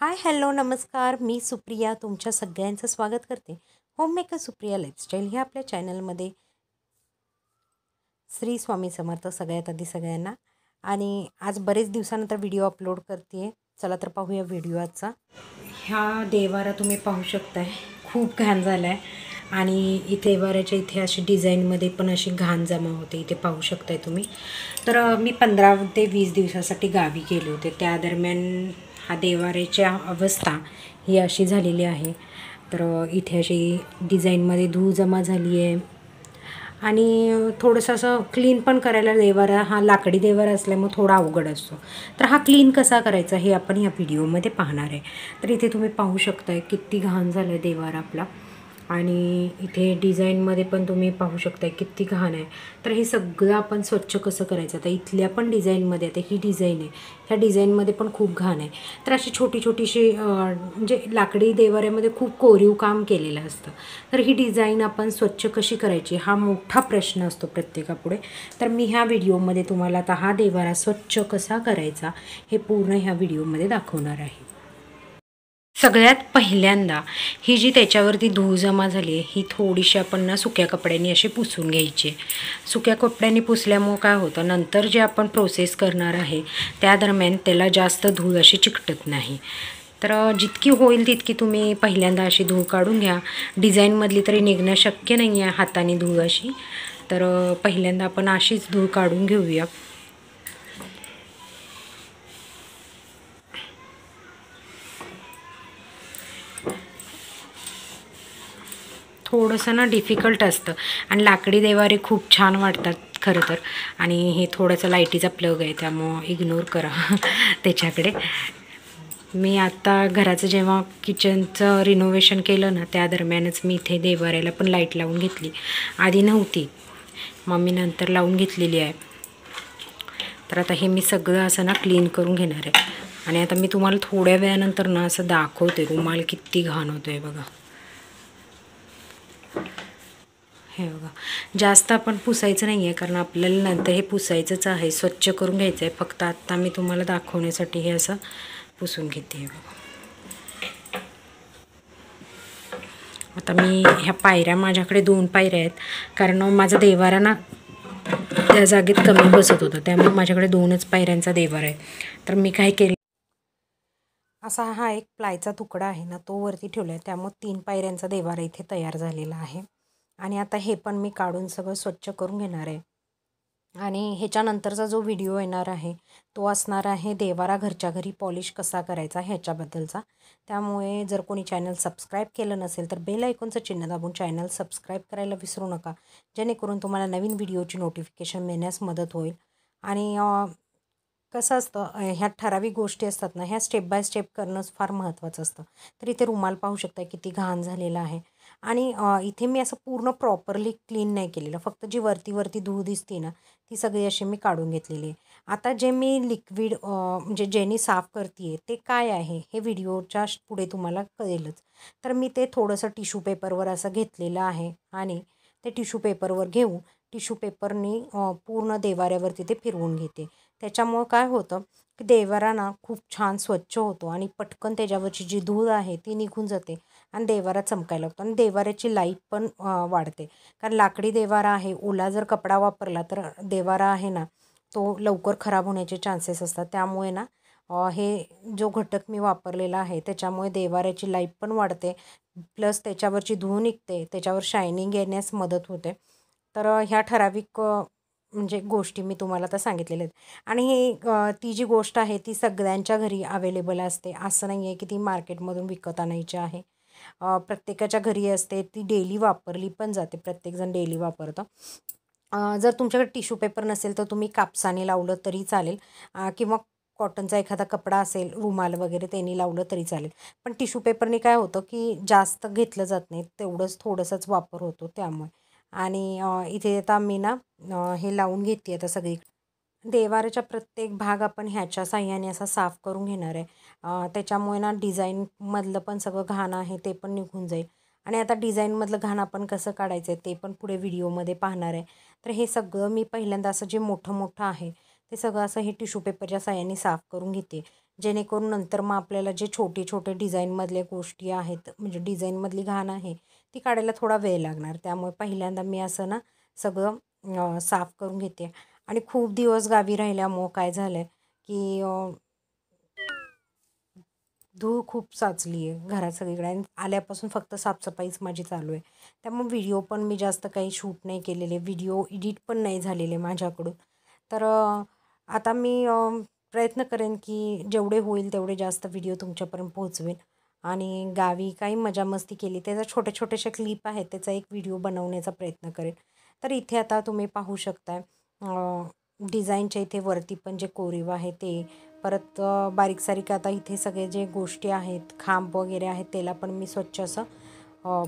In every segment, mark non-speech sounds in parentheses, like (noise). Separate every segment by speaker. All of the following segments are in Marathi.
Speaker 1: हाय हॅलो नमस्कार मी सुप्रिया तुमच्या सगळ्यांचं स्वागत करते होममेकर सुप्रिया लाईफस्टाईल ह्या आपल्या चॅनलमध्ये श्री स्वामी समर्थ सगळ्यात आधी सगळ्यांना आणि आज बरेच दिवसानंतर व्हिडिओ अपलोड करते चला तर पाहूया व्हिडिओ आजचा ह्या देवारा तुम्ही पाहू शकताय खूप घाण झाला आहे आणि इथे वाऱ्याच्या इथे अशी डिझाईनमध्ये पण अशी घाण जमा होते इथे पाहू शकताय तुम्ही तर मी पंधरा ते वीस दिवसासाठी गावी गेले होते त्या दरम्यान हा देवारेच्या अवस्था ही अशी झालेली आहे तर इथे अशी डिझाईनमध्ये धूळ जमा झाली आहे आणि थोडंसं असं क्लीन पण करायला देवारा हा लाकडी देवारा असल्यामुळे थोडा अवघड असतो तर हा क्लीन कसा करायचा हे आपण या व्हिडिओमध्ये पाहणार आहे तर इथे तुम्ही पाहू शकताय किती घाण झालं आहे देवारा आपला आणि इथे डिझाईनमध्ये पण तुम्ही पाहू शकता किती घाण आहे तर हे सगळं आपण स्वच्छ कसं करायचं आता इथल्या पण डिझाईनमध्ये आता ही डिझाईन आहे ह्या डिझाईनमध्ये पण खूप घाण आहे तर अशी छोटी छोटीशी म्हणजे लाकडी देवाऱ्यामध्ये खूप कोरीव काम केलेलं असतं तर ही डिझाईन आपण स्वच्छ कशी करायची हा मोठा प्रश्न असतो प्रत्येकापुढे तर मी ह्या व्हिडिओमध्ये तुम्हाला आता हा देवारा स्वच्छ कसा करायचा हे पूर्ण ह्या व्हिडिओमध्ये दाखवणार आहे सगळ्यात पहिल्यांदा ही जी त्याच्यावरती धूळ जमा झाली आहे ही थोडीशी आपण ना सुक्या कपड्यांनी अशी पुसून घ्यायची सुक्या कपड्यांनी पुसल्यामुळं काय होतं नंतर जे आपण प्रोसेस करणार आहे त्या दरम्यान त्याला जास्त धूळ अशी चिकटत नाही तर जितकी होईल तितकी तुम्ही पहिल्यांदा अशी धूळ काढून घ्या डिझाईनमधली तरी निघणं शक्य नाही आहे हाताने धूळ अशी तर पहिल्यांदा आपण अशीच धूळ काढून घेऊया थोडंसं ना डिफिकल्ट असतं आणि लाकडी देवारे खूप छान वाटतात खरं तर आणि हे थोडंसं लाईटीचा प्लग आहे त्यामुळं इग्नोर करा (laughs) त्याच्याकडे मी आत्ता घराचं जेव्हा किचनचं रिनोव्हेशन केलं ना त्या दरम्यानच मी इथे देवाऱ्याला पण लाईट लावून घेतली आधी नव्हती मग मी नंतर लावून घेतलेली आहे तर आता हे मी सगळं असं ना क्लीन करून घेणार आहे आणि आता मी तुम्हाला थोड्या वेळानंतर ना असं दाखवते रुमाल किती घाण होतो आहे बघा हे बघा जास्त आपण पुसायचं नाही आहे कारण आपल्याला नंतर हे पुसायचंच आहे स्वच्छ करून घ्यायचं आहे फक्त आत्ता मी तुम्हाला दाखवण्यासाठी हे असं पुसून घेते हे बघा आता मी ह्या पायऱ्या माझ्याकडे दोन पायऱ्या आहेत कारण माझा देवारा ना त्या जागेत कमी बसत होतं त्यामुळे माझ्याकडे दोनच पायऱ्यांचा देवार आहे तर मी काय केलं असा हा एक प्लायचा तुकडा आहे ना तो वरती ठेवला आहे त्यामुळे तीन पायऱ्यांचा देवारा इथे तयार झालेला आहे आणि आता हे पण मी काढून सगळं स्वच्छ करून घेणार आहे आणि ह्याच्यानंतरचा जो व्हिडिओ येणार आहे तो असणार आहे देवारा घरच्या घरी पॉलिश कसा करायचा ह्याच्याबद्दलचा त्यामुळे जर कोणी चॅनल सबस्क्राईब केलं नसेल तर बेल ऐकूनचं चिन्ह दाबून चॅनल सबस्क्राईब करायला विसरू नका जेणेकरून तुम्हाला नवीन व्हिडिओची नोटिफिकेशन मिळण्यास मदत होईल आणि कसं असतं ह्या ठराविक गोष्टी असतात ना ह्या स्टेप बाय स्टेप करणंच फार महत्त्वाचं असतं तर इथे रुमाल पाहू शकता किती घाण झालेला आहे आणि इथे मी असं पूर्ण प्रॉपरली क्लीन नाही केलेलं फक्त जी वरती वरती धूळ दिसते ना ती सगळी अशी मी काढून घेतलेली आहे आता जे मी लिक्विड म्हणजे जेनी साफ करते आहे ते काय आहे हे व्हिडिओच्या पुढे तुम्हाला कळेलच तर मी ते थोडंसं टिश्यू पेपरवर असं घेतलेलं आहे आणि ते टिश्यू पेपरवर घेऊन टिश्यू पेपरनी पूर्ण देवाऱ्यावरती ते फिरवून घेते त्याच्यामुळं काय होतं की देवारा ना खूप छान स्वच्छ होतो आणि पटकन त्याच्यावरची जी धूळ आहे ती निघून जाते आणि देवारा चमकायला लागतो आणि देवाऱ्याची लाईट पण वाढते कारण लाकडी देवारा आहे ओला जर कपडा वापरला तर देवारा आहे ना तो लवकर खराब होण्याचे चान्सेस असतात त्यामुळे ना हे जो घटक मी वापरलेला आहे त्याच्यामुळे देवाऱ्याची लाईट पण वाढते प्लस त्याच्यावरची धूळ निघते त्याच्यावर शायनिंग येण्यास मदत होते तर ह्या ठराविक म्हणजे गोष्टी मी तुम्हाला आता सांगितलेल्या आहेत आणि ही ती जी गोष्ट आहे ती सगळ्यांच्या घरी अवेलेबल असते असं नाही आहे की ती मार्केटमधून विकत आणायची आहे प्रत्येकाच्या घरी असते ती डेली वापरली पण जाते प्रत्येकजण डेली वापरतं जर तुमच्याकडे टिश्यू पेपर नसेल तर तुम्ही कापसाने लावलं तरी चालेल किंवा कॉटनचा एखादा कपडा असेल रुमाल वगैरे त्यांनी लावलं तरी चालेल पण टिश्यू पेपरने काय होतं की जास्त घेतलं जात नाही तेवढंच थोडंसंच वापर होतो त्यामुळे आणि इथे आता मी ना हे लावून घेते आता सगळी देवाराच्या प्रत्येक भाग आपण ह्याच्या साह्याने असा साफ करून घेणार आहे त्याच्यामुळे ना डिझाईनमधलं पण सगळं घाण आहे ते पण निघून जाईल आणि आता डिझाईनमधलं घाण आपण कसं काढायचं आहे ते पण पुढे व्हिडिओमध्ये पाहणार आहे तर हे सगळं मी पहिल्यांदा असं जे मोठं मोठं आहे ते सगळं असं हे टिश्यू पेपरच्या साह्याने साफ करून घेते जेणेकरून नंतर मग आपल्याला जे छोटे छोटे डिझाईनमधल्या गोष्टी आहेत म्हणजे डिझाईनमधली घाण आहे ती काढायला थोडा वेळ लागणार त्यामुळे पहिल्यांदा मी असं ना सगळं साफ करून घेते आणि खूप दिवस गावी राहिल्यामुळं काय झालं आहे की धूळ खूप साचली आहे घरात सगळीकडे आणि आल्यापासून फक्त साफसफाईच माझी चालू आहे त्यामुळे व्हिडिओ पण मी जास्त काही शूट नाही केलेले व्हिडिओ एडिट पण नाही झालेले माझ्याकडून तर आता मी प्रयत्न करेन की जेवढे होईल तेवढे जास्त व्हिडिओ तुमच्यापर्यंत पोहोचवेन आणि गावी काही मजा मस्ती केली त्याचा छोटे छोट्याशा क्लिप आहेत त्याचा एक व्हिडिओ बनवण्याचा प्रयत्न करेन तर इथे आता तुम्ही पाहू शकताय डिझाईनच्या इथे वरती पण जे कोरीव आहे ते परत बारीक सारीक आता इथे सगळे जे गोष्टी आहेत खांब वगैरे आहेत त्याला पण मी स्वच्छ असं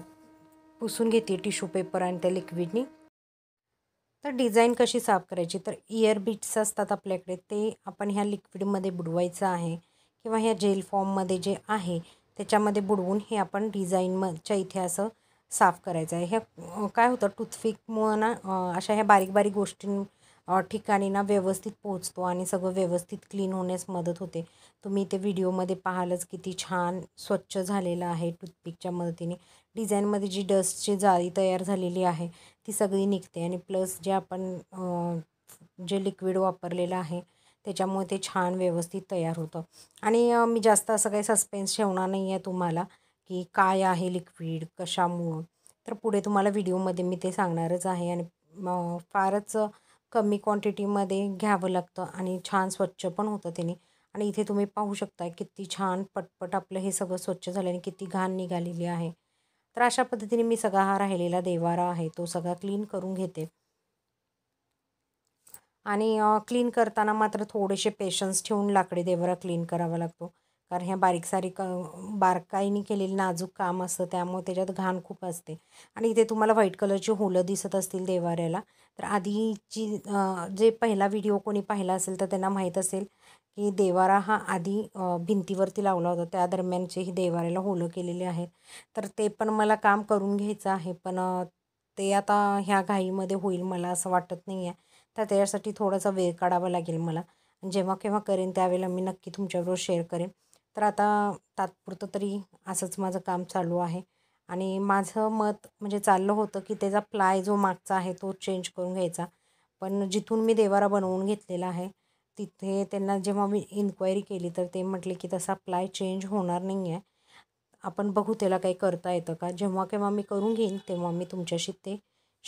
Speaker 1: पुसून घेते टिश्यू पेपर आणि त्या लिक्विडनी तर डिझाईन कशी साफ करायची तर इयर असतात आपल्याकडे ते आपण ह्या लिक्विडमध्ये बुडवायचं आहे किंवा ह्या जेल फॉर्ममध्ये जे आहे त्याच्यामध्ये बुडवून हे आपण डिझाईनच्या इथे असं साफ करायचं आहे ह्या काय होतं टूथपिकमुळं ना अशा ह्या बारीक बारीक गोष्टीं ठिकाणी ना व्यवस्थित पोहोचतो आणि सगळं व्यवस्थित क्लीन होण्यास मदत होते तुम्ही ते व्हिडिओमध्ये पाहालच किती छान स्वच्छ झालेलं आहे टूथपिकच्या मदतीने डिझाईनमध्ये जी डस्टची जाळी तयार झालेली आहे ती सगळी निघते आणि प्लस जे आपण जे लिक्विड वापरलेलं आहे त्याच्यामुळे ते छान व्यवस्थित तयार होतं आणि मी जास्त असं काही सस्पेन्स ठेवणार नाही आहे तुम्हाला की काय आहे लिक्विड कशामुळं तर पुढे तुम्हाला व्हिडिओमध्ये मी ते सांगणारच आहे आणि फारच कमी क्वांटिटीमध्ये घ्यावं लागतं आणि छान स्वच्छ पण होतं त्याने आणि इथे तुम्ही पाहू शकता किती छान पटपट आपलं हे सगळं स्वच्छ झालं आणि किती घाण निघालेली आहे तर अशा पद्धतीने मी सगळा हा राहिलेला देवारा आहे तो सगळा क्लीन करून घेते आणि क्लीन करताना मात्र थोडेसे पेशन्स ठेवून लाकडी देवारा क्लीन करावा लागतो कारण ह्या बारीक सारीक बारकाईने केलेली नाजूक काम असतं त्यामुळे त्याच्यात घाण खूप असते आणि इथे तुम्हाला व्हाईट कलरची होलं दिसत असतील देवाऱ्याला तर आधीची जे पहिला व्हिडिओ कोणी पाहिला असेल तर त्यांना माहीत असेल की देवारा हा आधी भिंतीवरती लावला होता त्या दरम्यानचे ही देवाऱ्याला होलं केलेले आहेत तर ते पण मला काम करून घ्यायचं आहे पण ते आता ह्या घाईमध्ये होईल मला असं वाटत नाही आहे तर त्याच्यासाठी थोडासा वेळ काढावा लागेल मला जेव्हा केव्हा करेन त्यावेळेला मी नक्की तुमच्याबरोबर शेअर करेन तर आता तात्पुरतं तरी असंच माझं काम चालू आहे आणि माझं मत म्हणजे चाललं होतं की त्याचा प्लाय जो मागचा आहे तो चेंज करून घ्यायचा पण जिथून मी देवारा बनवून घेतलेला आहे तिथे त्यांना जेव्हा मी इन्क्वायरी केली तर ते म्हटले की तसा प्लाय चेंज होणार नाही आहे आपण बघू त्याला काही करता येतं का जेव्हा केव्हा मी करून घेईन तेव्हा मी तुमच्याशी ते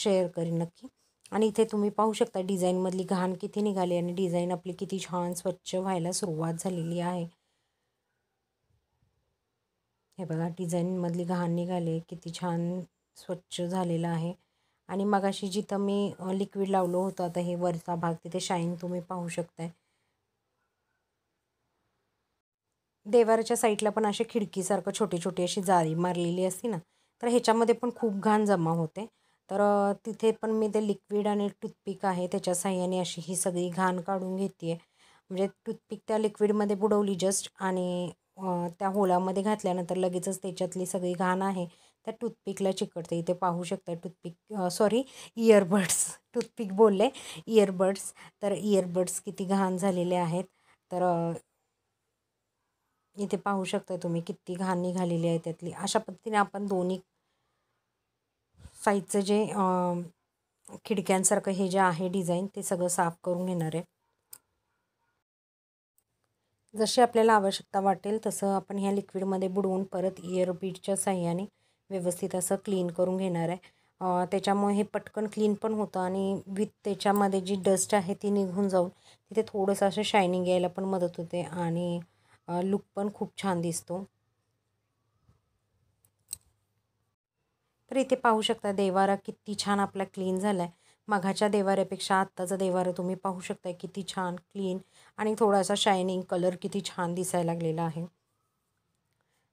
Speaker 1: शेअर करीन नक्की आणि इथे तुम्ही पाहू शकता डिझाईनमधली घाण किती निघाली आणि डिझाईन आपली किती छान स्वच्छ व्हायला सुरुवात झालेली आहे हे बघा डिझाईनमधली घाण निघाले किती छान स्वच्छ झालेलं आहे आणि मगाशी जिथं मी लिक्विड लावलो होतो आता हे वरचा भाग तिथे शाईन तुम्ही पाहू शकताय देवाराच्या साईडला पण असे खिडकीसारखं छोटी छोटी अशी जाळी मारलेली असते ना तर ह्याच्यामध्ये पण खूप घाण जमा होते तर तिथे पण मी ते लिक्विड आणि टूथपिक आहे त्याच्या साह्याने अशी ही सगळी घाण काढून घेते म्हणजे टूथपिक त्या लिक्विडमध्ये बुडवली जस्ट आणि त्या होलामध्ये घातल्यानंतर लगेचच त्याच्यातली सगळी घाण आहे त्या टूथपिकला चिकटते इथे पाहू शकता टूथपिक सॉरी इयरबड्स (laughs) टूथपिक बोलले इयरबड्स तर इयरबड्स किती घाण झालेले आहेत तर इथे पाहू शकता तुम्ही किती घाण निघालेली आहे त्यातली अशा पद्धतीने आपण दोन्ही साईजचं जे खिडक्यांसारखं हे जे आहे डिझाईन ते सगळं साफ करून घेणार आहे जशी आपल्याला आवश्यकता वाटेल तसं आपण ह्या लिक्विडमध्ये बुडवून परत इयरबीडच्या साह्याने व्यवस्थित असं क्लीन करून घेणार आहे त्याच्यामुळे हे पटकन क्लीन पण होतं आणि विथ त्याच्यामध्ये जी डस्ट आहे ती निघून जाऊन तिथे थोडंसं असं शायनिंग यायला पण मदत होते आणि लुक पण खूप छान दिसतो तर इथे पाहू शकता देवारा किती छान आपला क्लीन झाला आहे मघाच्या देवाऱ्यापेक्षा आत्ताचा देवारा तुम्ही पाहू शकता किती छान क्लीन आणि थोडासा शायनिंग कलर किती छान दिसायला लागलेला आहे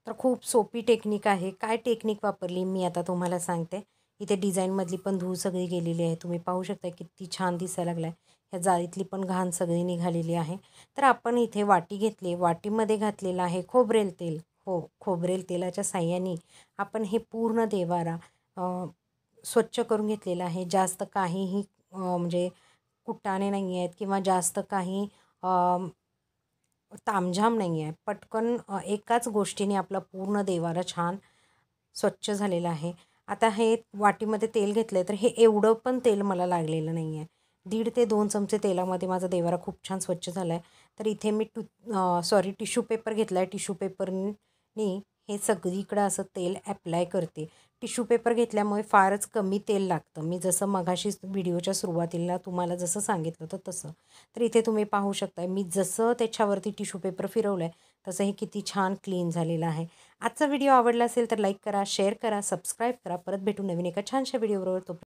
Speaker 1: तर खूप सोपी टेक्निक आहे काय टेक्निक वापरली मी आता तुम्हाला सांगते इथे डिझाईनमधली पण धूळ सगळी गेलेली आहे तुम्ही पाहू शकता किती छान दिसायला लागला आहे ह्या जाळीतली पण घाण सगळी निघालेली आहे तर आपण इथे वाटी घेतली वाटीमध्ये घातलेलं आहे खोबरेल तेल हो खोबरेल तेलाच्या साह्याने आपण हे पूर्ण देवारा स्वच्छ करून घेतलेलं आहे जास्त काहीही म्हणजे कुटाणे नाही आहेत किंवा जास्त काही तामझाम नाही आहे पटकन एकाच गोष्टीने आपला पूर्ण देवारा छान स्वच्छ झालेला आहे आता हे वाटीमध्ये तेल घेतलं आहे तर हे एवढं पण तेल मला लागलेलं नाही आहे दीड ते दोन चमचे तेलामध्ये माझा देवारा खूप छान स्वच्छ झाला आहे तर इथे मी टू सॉरी टिश्यू पेपर घेतला आहे टिश्यू पेपरनी हे सगळीकडं असं तेल ॲप्लाय करते टिश्यू पेपर घेतल्यामुळे फारच कमी तेल लागतं मी जसं मघाशी व्हिडिओच्या सुरुवातीला तुम्हाला जसं सांगितलं होतं तसं तर इथे तुम्ही पाहू शकता मी जसं त्याच्यावरती टिश्यू पेपर फिरवलं आहे तसं हे किती छान क्लीन झालेलं आहे आजचा व्हिडिओ आवडला असेल तर लाईक करा शेअर करा सबस्क्राईब करा परत भेटू नवीन एका छानशा व्हिडिओबरोबर तो